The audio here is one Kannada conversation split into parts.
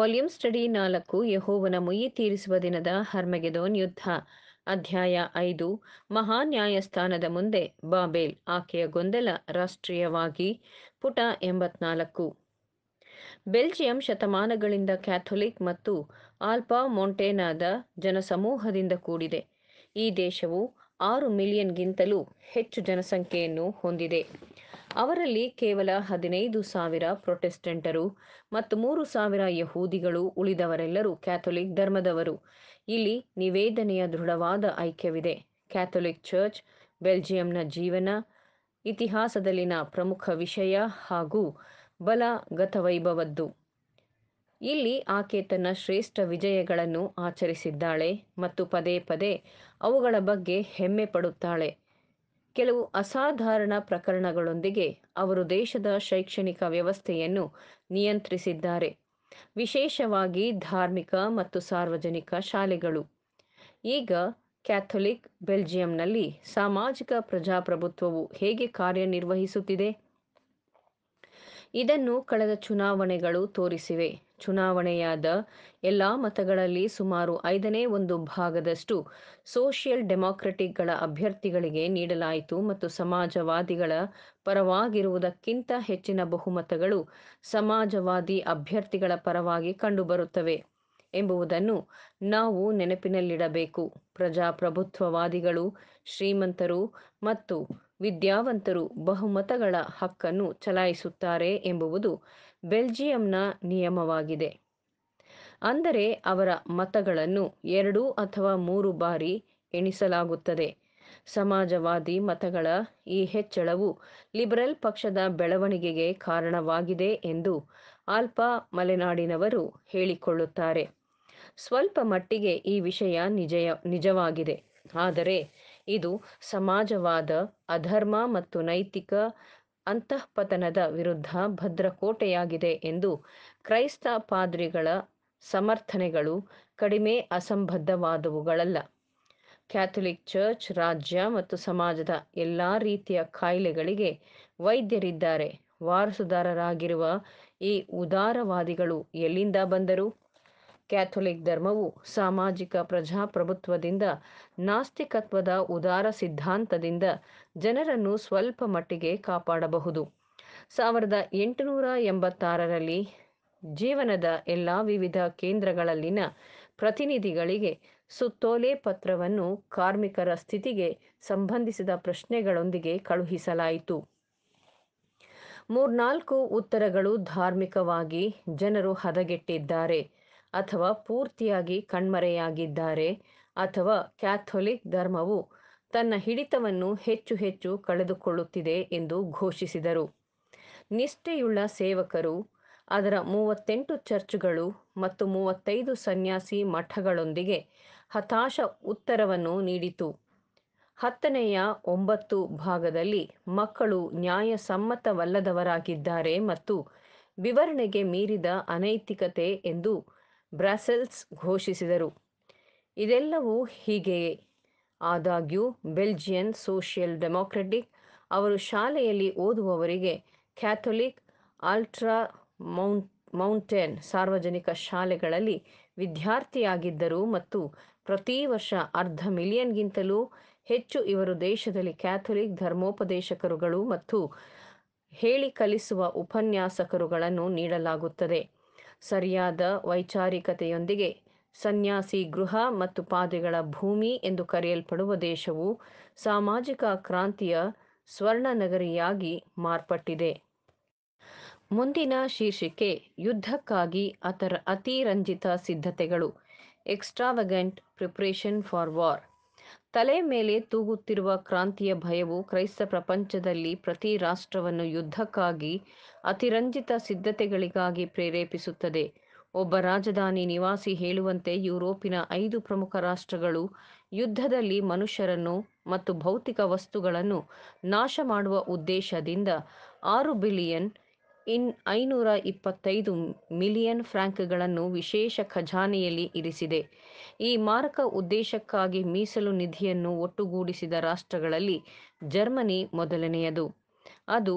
ವಾಲ್ಯೂಮ್ ಸ್ಟಡಿ ನಾಲ್ಕು ಯಹೋವನ ಮುಯಿ ತೀರಿಸುವ ದಿನದ ಹರ್ಮಗೆದೋನ್ ಯುದ್ಧ ಅಧ್ಯಾಯ ಐದು ಮಹಾನ್ಯಾಯಸ್ಥಾನದ ಮುಂದೆ ಬಾಬೇಲ್ ಆಕೆಯ ಗೊಂದಲ ರಾಷ್ಟ್ರೀಯವಾಗಿ ಪುಟ ಎಂಬತ್ನಾಲ್ಕು ಬೆಲ್ಜಿಯಂ ಶತಮಾನಗಳಿಂದ ಕ್ಯಾಥೊಲಿಕ್ ಮತ್ತು ಆಲ್ಪಾ ಮೊಂಟೇನಾದ ಜನಸಮೂಹದಿಂದ ಕೂಡಿದೆ ಈ ದೇಶವು ಆರು ಮಿಲಿಯನ್ಗಿಂತಲೂ ಹೆಚ್ಚು ಜನಸಂಖ್ಯೆಯನ್ನು ಹೊಂದಿದೆ ಅವರಲ್ಲಿ ಕೇವಲ ಹದಿನೈದು ಸಾವಿರ ಪ್ರೊಟೆಸ್ಟೆಂಟರು ಮತ್ತು ಮೂರು ಸಾವಿರ ಯಹೂದಿಗಳು ಉಳಿದವರೆಲ್ಲರೂ ಕ್ಯಾಥೊಲಿಕ್ ಧರ್ಮದವರು ಇಲ್ಲಿ ನಿವೇದನೆಯ ದೃಢವಾದ ಐಕ್ಯವಿದೆ ಕ್ಯಾಥೊಲಿಕ್ ಚರ್ಚ್ ಬೆಲ್ಜಿಯಂನ ಜೀವನ ಇತಿಹಾಸದಲ್ಲಿನ ಪ್ರಮುಖ ವಿಷಯ ಹಾಗೂ ಬಲ ಗತವೈಭವದ್ದು ಇಲ್ಲಿ ಆಕೆ ತನ್ನ ಶ್ರೇಷ್ಠ ವಿಜಯಗಳನ್ನು ಆಚರಿಸಿದ್ದಾಳೆ ಮತ್ತು ಪದೇ ಪದೇ ಅವುಗಳ ಬಗ್ಗೆ ಹೆಮ್ಮೆ ಪಡುತ್ತಾಳೆ ಕೆಲವು ಅಸಾಧಾರಣ ಪ್ರಕರಣಗಳೊಂದಿಗೆ ಅವರು ದೇಶದ ಶೈಕ್ಷಣಿಕ ವ್ಯವಸ್ಥೆಯನ್ನು ನಿಯಂತ್ರಿಸಿದ್ದಾರೆ ವಿಶೇಷವಾಗಿ ಧಾರ್ಮಿಕ ಮತ್ತು ಸಾರ್ವಜನಿಕ ಶಾಲೆಗಳು ಈಗ ಕ್ಯಾಥೊಲಿಕ್ ಬೆಲ್ಜಿಯಂನಲ್ಲಿ ಸಾಮಾಜಿಕ ಪ್ರಜಾಪ್ರಭುತ್ವವು ಹೇಗೆ ಕಾರ್ಯನಿರ್ವಹಿಸುತ್ತಿದೆ ಇದನ್ನು ಕಳೆದ ಚುನಾವಣೆಗಳು ತೋರಿಸಿವೆ ಚುನಾವಣೆಯಾದ ಎಲ್ಲಾ ಮತಗಳಲ್ಲಿ ಸುಮಾರು ಐದನೇ ಒಂದು ಭಾಗದಷ್ಟು ಸೋಷಿಯಲ್ ಡೆಮಾಕ್ರೆಟಿಕ್ಗಳ ಅಭ್ಯರ್ಥಿಗಳಿಗೆ ನೀಡಲಾಯಿತು ಮತ್ತು ಸಮಾಜವಾದಿಗಳ ಪರವಾಗಿರುವುದಕ್ಕಿಂತ ಹೆಚ್ಚಿನ ಬಹುಮತಗಳು ಸಮಾಜವಾದಿ ಅಭ್ಯರ್ಥಿಗಳ ಪರವಾಗಿ ಕಂಡುಬರುತ್ತವೆ ಎಂಬುವುದನ್ನು ನಾವು ನೆನಪಿನಲ್ಲಿಡಬೇಕು ಪ್ರಜಾಪ್ರಭುತ್ವವಾದಿಗಳು ಶ್ರೀಮಂತರು ಮತ್ತು ವಿದ್ಯಾವಂತರು ಬಹುಮತಗಳ ಹಕ್ಕನ್ನು ಚಲಾಯಿಸುತ್ತಾರೆ ಎಂಬುವುದು ಬೆಲ್ಜಿಯಂನ ನಿಯಮವಾಗಿದೆ ಅಂದರೆ ಅವರ ಮತಗಳನ್ನು ಎರಡು ಅಥವಾ ಮೂರು ಬಾರಿ ಎಣಿಸಲಾಗುತ್ತದೆ ಸಮಾಜವಾದಿ ಮತಗಳ ಈ ಹೆಚ್ಚಳವು ಲಿಬರಲ್ ಪಕ್ಷದ ಬೆಳವಣಿಗೆಗೆ ಕಾರಣವಾಗಿದೆ ಎಂದು ಆಲ್ಪ ಮಲೆನಾಡಿನವರು ಹೇಳಿಕೊಳ್ಳುತ್ತಾರೆ ಸ್ವಲ್ಪ ಮಟ್ಟಿಗೆ ಈ ವಿಷಯ ನಿಜ ನಿಜವಾಗಿದೆ ಆದರೆ ಇದು ಸಮಾಜವಾದ ಅಧರ್ಮ ಮತ್ತು ನೈತಿಕ ಅಂತಃಪತನದ ವಿರುದ್ಧ ಭದ್ರಕೋಟೆಯಾಗಿದೆ ಎಂದು ಕ್ರೈಸ್ತ ಪಾದ್ರಿಗಳ ಸಮರ್ಥನೆಗಳು ಕಡಿಮೆ ಅಸಂಬದ್ಧವಾದವುಗಳಲ್ಲ ಕ್ಯಾಥೊಲಿಕ್ ಚರ್ಚ್ ರಾಜ್ಯ ಮತ್ತು ಸಮಾಜದ ಎಲ್ಲ ರೀತಿಯ ಕಾಯಿಲೆಗಳಿಗೆ ವೈದ್ಯರಿದ್ದಾರೆ ವಾರಸುದಾರರಾಗಿರುವ ಈ ಉದಾರವಾದಿಗಳು ಎಲ್ಲಿಂದ ಬಂದರು ಕ್ಯಾಥೊಲಿಕ್ ಧರ್ಮವು ಸಾಮಾಜಿಕ ಪ್ರಜಾಪ್ರಭುತ್ವದಿಂದ ನಾಸ್ತಿಕತ್ವದ ಉದಾರ ಸಿದ್ಧಾಂತದಿಂದ ಜನರನ್ನು ಸ್ವಲ್ಪ ಮಟ್ಟಿಗೆ ಕಾಪಾಡಬಹುದು ಸಾವಿರದ ಎಂಟುನೂರ ಎಂಬತ್ತಾರರಲ್ಲಿ ಜೀವನದ ಎಲ್ಲ ವಿವಿಧ ಕೇಂದ್ರಗಳಲ್ಲಿನ ಪ್ರತಿನಿಧಿಗಳಿಗೆ ಸುತ್ತೋಲೆ ಪತ್ರವನ್ನು ಕಾರ್ಮಿಕರ ಸ್ಥಿತಿಗೆ ಸಂಬಂಧಿಸಿದ ಪ್ರಶ್ನೆಗಳೊಂದಿಗೆ ಕಳುಹಿಸಲಾಯಿತು ಮೂರ್ನಾಲ್ಕು ಉತ್ತರಗಳು ಧಾರ್ಮಿಕವಾಗಿ ಜನರು ಹದಗೆಟ್ಟಿದ್ದಾರೆ ಅಥವಾ ಪೂರ್ತಿಯಾಗಿ ಕಣ್ಮರೆಯಾಗಿದ್ದಾರೆ ಅಥವಾ ಕ್ಯಾಥೊಲಿಕ್ ಧರ್ಮವು ತನ್ನ ಹಿಡಿತವನ್ನು ಹೆಚ್ಚು ಹೆಚ್ಚು ಕಳೆದುಕೊಳ್ಳುತ್ತಿದೆ ಎಂದು ಘೋಷಿಸಿದರು ನಿಷ್ಠೆಯುಳ್ಳ ಸೇವಕರು ಅದರ ಮೂವತ್ತೆಂಟು ಚರ್ಚ್ಗಳು ಮತ್ತು ಮೂವತ್ತೈದು ಸನ್ಯಾಸಿ ಮಠಗಳೊಂದಿಗೆ ಹತಾಶ ಉತ್ತರವನ್ನು ನೀಡಿತು ಹತ್ತನೆಯ ಒಂಬತ್ತು ಭಾಗದಲ್ಲಿ ಮಕ್ಕಳು ನ್ಯಾಯಸಮ್ಮತವಲ್ಲದವರಾಗಿದ್ದಾರೆ ಮತ್ತು ವಿವರಣೆಗೆ ಮೀರಿದ ಅನೈತಿಕತೆ ಎಂದು ಬ್ರಾಸೆಲ್ಸ್ ಘೋಷಿಸಿದರು ಇದೆಲ್ಲವೂ ಹೀಗೆಯೇ ಆದಾಗ್ಯೂ ಬೆಲ್ಜಿಯನ್ ಸೋಷಿಯಲ್ ಡೆಮಾಕ್ರೆಟಿಕ್ ಅವರು ಶಾಲೆಯಲ್ಲಿ ಓದುವವರಿಗೆ ಕ್ಯಾಥೊಲಿಕ್ ಆಲ್ಟ್ರಾ ಮೌಂಟ್ ಮೌಂಟೇನ್ ಸಾರ್ವಜನಿಕ ಶಾಲೆಗಳಲ್ಲಿ ವಿದ್ಯಾರ್ಥಿಯಾಗಿದ್ದರು ಮತ್ತು ಪ್ರತಿ ವರ್ಷ ಅರ್ಧ ಮಿಲಿಯನ್ಗಿಂತಲೂ ಹೆಚ್ಚು ಇವರು ದೇಶದಲ್ಲಿ ಕ್ಯಾಥೊಲಿಕ್ ಧರ್ಮೋಪದೇಶಕರುಗಳು ಮತ್ತು ಹೇಳಿ ಕಲಿಸುವ ಉಪನ್ಯಾಸಕರುಗಳನ್ನು ನೀಡಲಾಗುತ್ತದೆ ಸರಿಯಾದ ವೈಚಾರಿಕತೆಯೊಂದಿಗೆ ಸನ್ಯಾಸಿ ಗೃಹ ಮತ್ತು ಪಾದೆಗಳ ಭೂಮಿ ಎಂದು ಕರೆಯಲ್ಪಡುವ ದೇಶವು ಸಾಮಾಜಿಕ ಕ್ರಾಂತಿಯ ಸ್ವರ್ಣ ನಗರಿಯಾಗಿ ಮಾರ್ಪಟ್ಟಿದೆ ಮುಂದಿನ ಶೀರ್ಷಿಕೆ ಯುದ್ಧಕ್ಕಾಗಿ ಅತರ ಅತಿರಂಜಿತ ಸಿದ್ಧತೆಗಳು ಎಕ್ಸ್ಟ್ರಾವಗೆಂಟ್ ಪ್ರಿಪ್ರೇಷನ್ ಫಾರ್ ವಾರ್ ತಲೆ ಮೇಲೆ ತೂಗುತ್ತಿರುವ ಕ್ರಾಂತಿಯ ಭಯವು ಕ್ರೈಸ್ತ ಪ್ರಪಂಚದಲ್ಲಿ ಪ್ರತಿ ರಾಷ್ಟ್ರವನ್ನು ಯುದ್ಧಕ್ಕಾಗಿ ಅತಿರಂಜಿತ ಸಿದ್ಧತೆಗಳಿಗಾಗಿ ಪ್ರೇರೇಪಿಸುತ್ತದೆ ಒಬ್ಬ ರಾಜಧಾನಿ ನಿವಾಸಿ ಹೇಳುವಂತೆ ಯುರೋಪಿನ ಐದು ಪ್ರಮುಖ ರಾಷ್ಟ್ರಗಳು ಯುದ್ಧದಲ್ಲಿ ಮನುಷ್ಯರನ್ನು ಮತ್ತು ಭೌತಿಕ ವಸ್ತುಗಳನ್ನು ನಾಶ ಮಾಡುವ ಉದ್ದೇಶದಿಂದ ಆರು ಬಿಲಿಯನ್ ಇನ್ ಐನೂರ ಇಪ್ಪತ್ತೈದು ಮಿಲಿಯನ್ ಫ್ರಾಂಕ್ಗಳನ್ನು ವಿಶೇಷ ಖಜಾನೆಯಲ್ಲಿ ಇರಿಸಿದೆ ಈ ಮಾರಕ ಉದ್ದೇಶಕ್ಕಾಗಿ ಮೀಸಲು ನಿಧಿಯನ್ನು ಒಟ್ಟುಗೂಡಿಸಿದ ರಾಷ್ಟ್ರಗಳಲ್ಲಿ ಜರ್ಮನಿ ಮೊದಲನೆಯದು ಅದು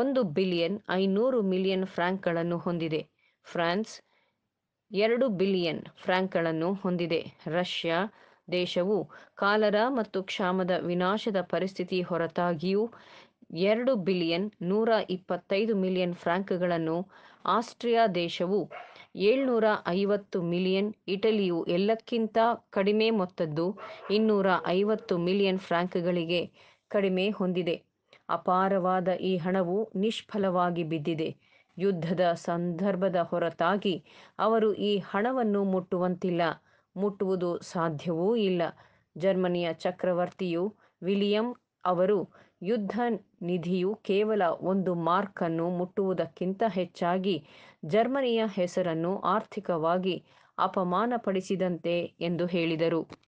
ಒಂದು ಬಿಲಿಯನ್ ಐನೂರು ಮಿಲಿಯನ್ ಫ್ರಾಂಕ್ಗಳನ್ನು ಹೊಂದಿದೆ ಫ್ರಾನ್ಸ್ ಎರಡು ಬಿಲಿಯನ್ ಫ್ರಾಂಕ್ಗಳನ್ನು ಹೊಂದಿದೆ ರಷ್ಯಾ ದೇಶವು ಕಾಲರ ಮತ್ತು ಕ್ಷಾಮದ ವಿನಾಶದ ಪರಿಸ್ಥಿತಿ ಹೊರತಾಗಿಯೂ ಎರಡು ಬಿಲಿಯನ್ ನೂರ ಇಪ್ಪತ್ತೈದು ಮಿಲಿಯನ್ ಫ್ರಾಂಕ್ಗಳನ್ನು ಆಸ್ಟ್ರಿಯಾ ದೇಶವು ಏಳ್ನೂರ ಐವತ್ತು ಮಿಲಿಯನ್ ಇಟಲಿಯು ಎಲ್ಲಕ್ಕಿಂತ ಕಡಿಮೆ ಮೊತ್ತದ್ದು ಇನ್ನೂರ ಐವತ್ತು ಮಿಲಿಯನ್ ಫ್ರಾಂಕ್ಗಳಿಗೆ ಕಡಿಮೆ ಹೊಂದಿದೆ ಅಪಾರವಾದ ಈ ಹಣವು ನಿಷ್ಫಲವಾಗಿ ಬಿದ್ದಿದೆ ಯುದ್ಧದ ಸಂದರ್ಭದ ಹೊರತಾಗಿ ಅವರು ಈ ಹಣವನ್ನು ಮುಟ್ಟುವಂತಿಲ್ಲ ಮುಟ್ಟುವುದು ಸಾಧ್ಯವೂ ಇಲ್ಲ ಜರ್ಮನಿಯ ಚಕ್ರವರ್ತಿಯು ವಿಲಿಯಂ ಅವರು ಯುದ್ಧ ನಿಧಿಯು ಕೇವಲ ಒಂದು ಮಾರ್ಕ್ ಅನ್ನು ಮುಟ್ಟುವುದಕ್ಕಿಂತ ಹೆಚ್ಚಾಗಿ ಜರ್ಮನಿಯ ಹೆಸರನ್ನು ಆರ್ಥಿಕವಾಗಿ ಅಪಮಾನಪಡಿಸಿದಂತೆ ಎಂದು ಹೇಳಿದರು